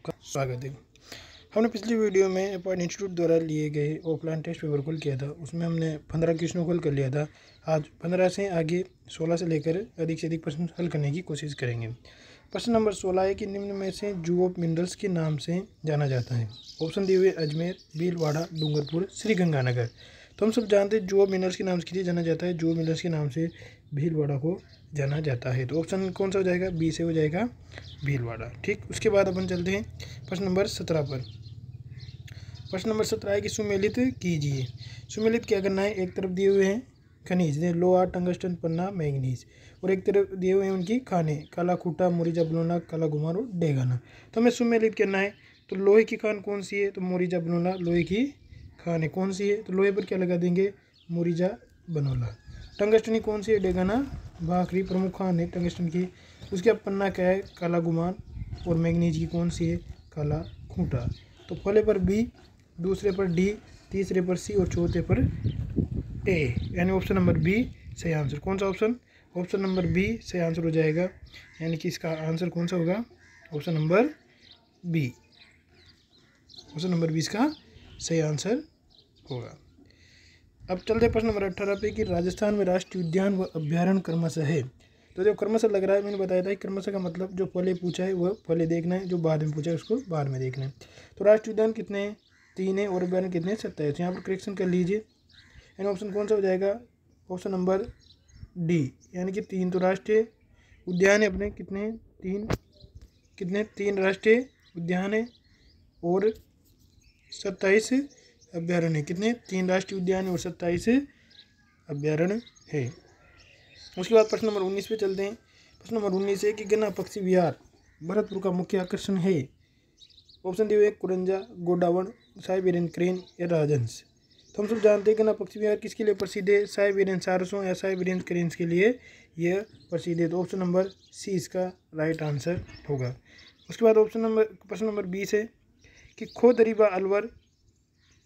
आपका स्वागत है हमने पिछली वीडियो में अपॉइंट इंस्टीट्यूट द्वारा लिए गए ऑफलाइन टेस्ट पेपर कॉल किया था उसमें हमने पंद्रह क्वेश्चनों कॉल कर लिया था आज पंद्रह से आगे सोलह से लेकर अधिक से अधिक प्रश्न हल करने की कोशिश करेंगे प्रश्न नंबर सोलह है कि निम्न में से जू ऑफ मिनरल्स के नाम से जाना जाता है ऑप्शन दिए हुए अजमेर भीलवाड़ा डूंगरपुर श्रीगंगानगर तो हम सब जानते हैं जू ऑफ मिनरल्स के नाम से किसी जाना जाता है जू ऑफ मिनरल्स के नाम से भीलवाड़ा को जाना जाता है तो ऑप्शन कौन सा हो जाएगा बी से हो जाएगा भीलवाड़ा ठीक उसके बाद अपन चलते हैं प्रश्न नंबर सत्रह पर प्रश्न नंबर सत्रह है कि सुमेलित कीजिए सुमेलित क्या करना है एक तरफ दिए हुए हैं खनिज लोहा टंगस्टन पन्ना मैंगनीज और एक तरफ दिए हुए हैं उनकी खाने काला खूटा मोरीजा बलोना काला घुमार और डेगाना तो हमें सुमेलित करना है तो लोहे की खान कौन सी है तो मोरीजा बनोला लोहे की खाने कौन सी है तो लोहे पर क्या लगा देंगे मोरीजा बनोला टंगस्टन की कौन सी है ना भाखरी प्रमुख खान है टंगस्टन की उसके बाद पन्ना क्या है काला गुमान और मैगनीज की कौन सी है काला खूंटा तो पहले पर बी दूसरे पर डी तीसरे पर सी और चौथे पर ए यानी ऑप्शन नंबर बी सही आंसर कौन सा ऑप्शन ऑप्शन नंबर बी सही आंसर हो जाएगा यानी कि इसका आंसर कौन सा होगा option number B option number B इसका सही आंसर होगा अब चलते प्रश्न नंबर अट्ठारह पे कि राजस्थान में राष्ट्रीय उद्यान व अभ्यारण क्रमशः है तो जो क्रमशः लग रहा है मैंने बताया था कि क्रमशः का मतलब जो पहले पूछा है वह पहले देखना है जो बाद में पूछा है उसको बाद में देखना है तो राष्ट्रीय उद्यान कितने तीन है और अभ्यारण्य कितने सत्ताईस तो यहाँ पर करेक्शन कर लीजिए यानी ऑप्शन कौन सा हो जाएगा ऑप्शन नंबर डी यानी कि तीन तो राष्ट्रीय उद्यान है अपने कितने तीन कितने तीन राष्ट्रीय उद्यान है और सत्ताईस अभ्यारण्य है कितने तीन राष्ट्रीय उद्यान और सत्ताईस अभ्यारण्य है उसके बाद प्रश्न नंबर उन्नीस पे चलते हैं प्रश्न नंबर उन्नीस है कि गन्ना पक्षी विहार भरतपुर का मुख्य आकर्षण है ऑप्शन दिए हुए कुरंजा गोडावन साइबेरियन क्रेन या राजंस तो हम सब जानते हैं गन्ना पक्षी विहार किसके लिए प्रसिद्ध है साइबेरियन सारसों या साइबेरियन क्रेन के लिए यह प्रसिद्ध है तो ऑप्शन नंबर सी इसका राइट आंसर होगा उसके बाद ऑप्शन नंबर प्रश्न नंबर बीस है कि खो दरीबा अलवर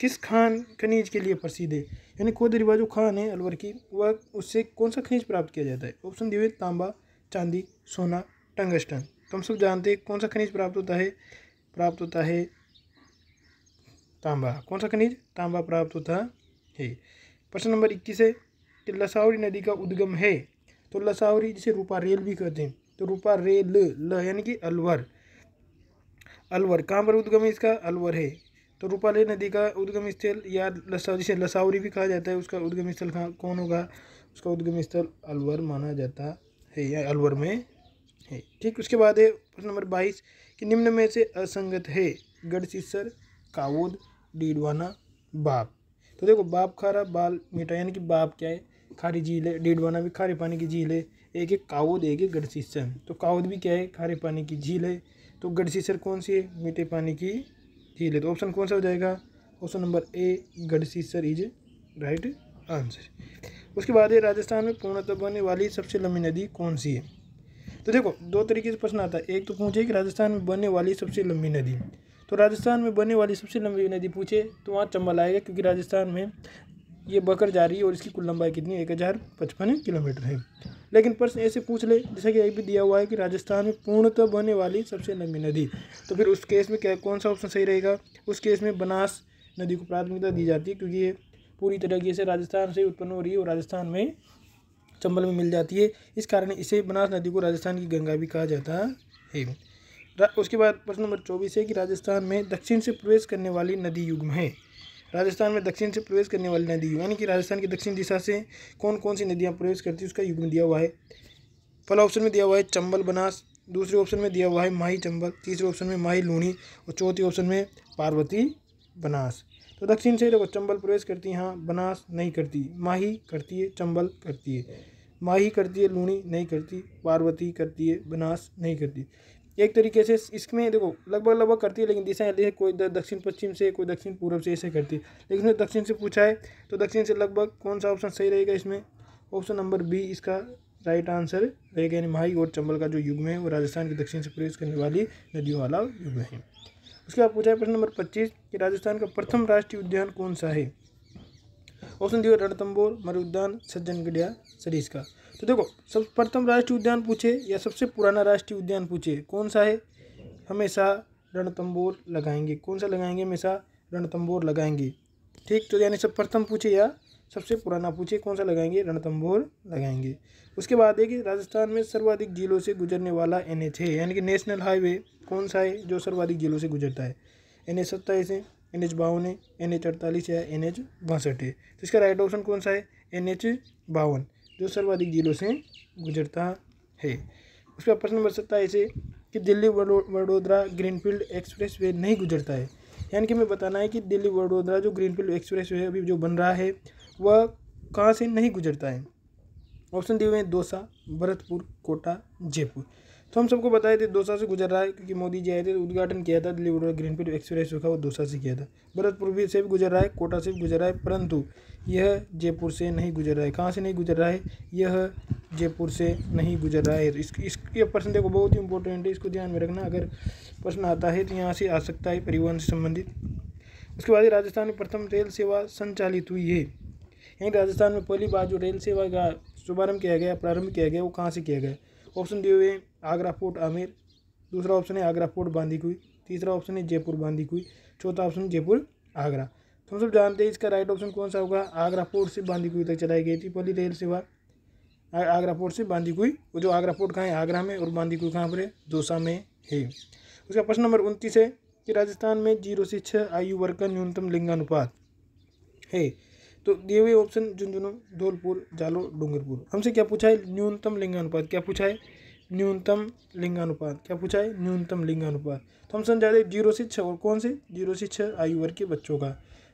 किस खान खनिज के लिए प्रसिद्ध है यानी कोदरी जो खान है अलवर की वह उससे कौन सा खनिज प्राप्त किया जाता है ऑप्शन दिए तांबा चांदी सोना टंगस्टन तो हम सब जानते हैं कौन सा खनिज प्राप्त होता है प्राप्त होता है तांबा कौन सा खनिज तांबा प्राप्त होता है प्रश्न नंबर इक्कीस है कि लसावरी नदी का उद्गम है तो लसावरी जिसे रूपा रेल भी कहते हैं तो रूपा रेल ल यानी कि अलवर अलवर कहाँ पर उद्गम है इसका अलवर है तो रूपाले नदी का उद्गम स्थल या लसा जिसे लसावरी भी कहा जाता है उसका उद्गम स्थल कौन होगा उसका उद्गम स्थल अलवर माना जाता है या अलवर में है ठीक उसके बाद है प्रश्न नंबर बाईस कि निम्न में से असंगत है गढ़सीसर कावोद डीडवाना बाप तो देखो बाप खारा बाल मीठा यानी कि बाप क्या है खारी झील है डीडवाना भी खारे पानी की झील है एक एक कावोद एक एक गढ़सीसर तो कावोद भी क्या है खारे पानी की झील है तो गढ़सीसर कौन सी है मीठे पानी की है तो ऑप्शन कौन सा हो जाएगा option number A Garhsisar is right answer उसके बाद है राजस्थान में पूर्णतः बनने वाली सबसे लंबी नदी कौन सी है तो देखो दो तरीके से प्रश्न आता है एक तो पूछे कि राजस्थान में बनने वाली सबसे लंबी नदी तो राजस्थान में बनने वाली सबसे लंबी नदी पूछे तो वहाँ चंबल आएगा क्योंकि राजस्थान में ये बकर जा रही है और इसकी कुल लंबाई कितनी एक हज़ार पचपन किलोमीटर है लेकिन प्रश्न ऐसे पूछ ले जैसा कि एक भी दिया हुआ है कि राजस्थान में पूर्णतः बहने वाली सबसे लंबी नदी तो फिर उस केस में क्या कौन सा ऑप्शन सही रहेगा उस केस में बनास नदी को प्राथमिकता दी जाती है क्योंकि ये पूरी तरीके से राजस्थान से उत्पन्न हो रही है और राजस्थान में चंबल में मिल जाती है इस कारण इसे बनास नदी को राजस्थान की गंगा भी कहा जाता है उसके बाद प्रश्न नंबर चौबीस है कि राजस्थान में दक्षिण से प्रवेश करने वाली नदी युग्म है राजस्थान में दक्षिण से प्रवेश करने वाली नदी यानी कि राजस्थान की दक्षिण दिशा से कौन कौन सी नदियाँ प्रवेश करती है उसका युग्म दिया हुआ है पहला ऑप्शन में दिया हुआ है चंबल बनास दूसरे ऑप्शन में दिया हुआ है माही चंबल तीसरे ऑप्शन में माही लूणी और चौथे ऑप्शन में पार्वती बनास तो दक्षिण से देखो चंबल प्रवेश करती है हाँ बनास नहीं करती माही करती है चंबल करती है माही करती है लूणी नहीं करती पार्वती करती है बनास नहीं करती एक तरीके से इसमें देखो लगभग लगभग करती है लेकिन दिशा है कोई दक्षिण पश्चिम से कोई दक्षिण पूर्व से ऐसे करती है लेकिन उसने दक्षिण से पूछा है तो दक्षिण से लगभग कौन सा ऑप्शन सही रहेगा इसमें ऑप्शन नंबर बी इसका राइट आंसर रहेगा यानी माही और चंबल का जो युग्म है वो राजस्थान के दक्षिण से प्रवेश करने वाली नदियों वाला युग्म है उसके बाद पूछा है प्रश्न नंबर पच्चीस कि राजस्थान का प्रथम राष्ट्रीय उद्यान कौन सा है ऑप्शन दिए रणतंबोर मरुद्यान सज्जनगढ़िया सरीस का तो देखो सब प्रथम राष्ट्रीय उद्यान पूछे या सबसे पुराना राष्ट्रीय उद्यान पूछे कौन सा है हमेशा रणतंबोर लगाएंगे कौन सा लगाएंगे हमेशा रणतंबोर लगाएंगे ठीक तो यानी सब प्रथम पूछे या सबसे पुराना पूछे कौन सा लगाएंगे रणतंबोर लगाएंगे उसके बाद देखिए राजस्थान में सर्वाधिक जिलों से गुजरने वाला एन एच है यानी कि नेशनल हाईवे कौन सा है जो सर्वाधिक जिलों से गुजरता है एन एच सत्ताईस है एन एच बावन है एन एच अड़तालीस या एन एच बासठ है तो इसका राइट ऑप्शन कौन सा है एन एच बावन जो सर्वाधिक जिलों से गुजरता है उसका प्रश्न बन सकता है ऐसे कि Delhi Vadodara greenfield expressway नहीं गुजरता है यानी कि हमें बताना है कि दिल्ली वडोदरा जो ग्रीनफील्ड एक्सप्रेस वे अभी जो बन रहा है वह कहाँ से नहीं गुजरता है ऑप्शन दिए हुए हैं दोसा भरतपुर कोटा जयपुर तो हम सबको बताए थे दोसा से गुजर रहा है क्योंकि मोदी जी आए थे तो उद्घाटन किया था Delhi green greenfield expressway का वो दोसा से किया था भरतपुर भी से भी गुजर रहा है कोटा से भी गुजर रहा है परंतु यह जयपुर से नहीं गुजर रहा है कहाँ से नहीं गुजर रहा है यह जयपुर से नहीं गुजर रहा है इस इस ये प्रश्न देखो बहुत ही इंपॉर्टेंट है इसको ध्यान में रखना अगर प्रश्न आता है तो यहाँ से आ सकता है परिवहन से संबंधित उसके बाद राजस्थान में प्रथम रेल सेवा संचालित हुई है यहीं राजस्थान में पहली बार जो रेल सेवा का शुभारंभ किया गया प्रारंभ किया गया वो कहाँ से किया गया ऑप्शन दिए हुए हैं आगरा फोर्ट आमिर दूसरा ऑप्शन है आगरा फोर्ट बांदीकुई तीसरा ऑप्शन है जयपुर बांदीकुई चौथा ऑप्शन जयपुर आगरा तो हम सब जानते हैं इसका राइट ऑप्शन कौन सा होगा आगरा फोर्ट से बांदीकुई तक चलाई गई थी पहली रेल सेवा आगरा फोर्ट से बांदीकुई वो जो आगरा फोर्ट कहाँ है आगरा में और बांदीकुई कहाँ पर है दोसा में है उसका प्रश्न नंबर उनतीस है कि राजस्थान में जीरो से छः आयु वर्ग का न्यूनतम लिंगानुपात है तो दिए हुए ऑप्शन झुंझुनू धौलपुर जालो डूंगरपुर हमसे क्या पूछा है न्यूनतम लिंगानुपात क्या पूछा है न्यूनतम लिंगानुपात क्या पूछा है न्यूनतम लिंगानुपात तो हम समझा रहे जीरो से छः और कौन से जीरो से छः आयु वर्ग के बच्चों का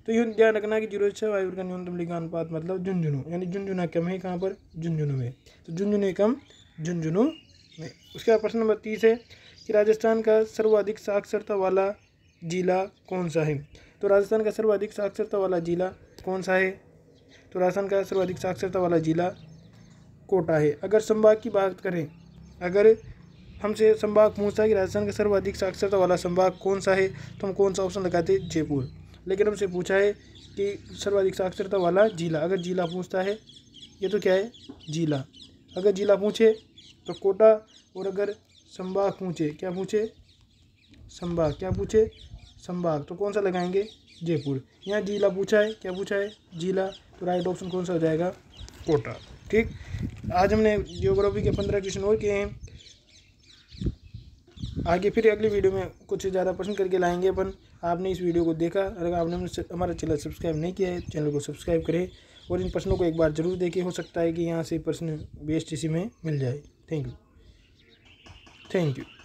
तो यू ध्यान रखना कि जीरो से छः आयु वर्ग का न्यूनतम लिंगानुपात मतलब झुंझुनू यानी झुंझुना कम है कहाँ पर झुंझुनू में तो झुंझुनू कम झुंझुनू में उसके बाद प्रश्न नंबर तीस है कि राजस्थान का सर्वाधिक साक्षरता वाला जिला कौन सा है तो राजस्थान का सर्वाधिक साक्षरता वाला जिला कौन सा है तो राजस्थान का सर्वाधिक साक्षरता वाला ज़िला कोटा है अगर संभाग की बात करें अगर हमसे संभाग पूछता है कि राजस्थान का सर्वाधिक साक्षरता वाला संभाग कौन सा है तो हम कौन सा ऑप्शन लगाते हैं जयपुर लेकिन हमसे पूछा है कि सर्वाधिक साक्षरता वाला जिला अगर जिला पूछता है ये तो क्या है जिला अगर जिला पूछे तो कोटा और अगर संभाग पूछे क्या पूछे संभाग क्या पूछे संभाग तो कौन सा लगाएंगे जयपुर यहाँ जिला पूछा है क्या पूछा है जिला तो राइट ऑप्शन कौन सा हो जाएगा कोटा ठीक आज हमने जियोग्राफी के पंद्रह क्वेश्चन और किए हैं आगे फिर अगली वीडियो में कुछ ज़्यादा प्रश्न करके लाएंगे अपन आपने इस वीडियो को देखा अगर आपने हमारा चैनल सब्सक्राइब नहीं किया है चैनल को सब्सक्राइब करें और इन प्रश्नों को एक बार ज़रूर देखें हो सकता है कि यहाँ से प्रश्न बी में मिल जाए थैंक यू थैंक यू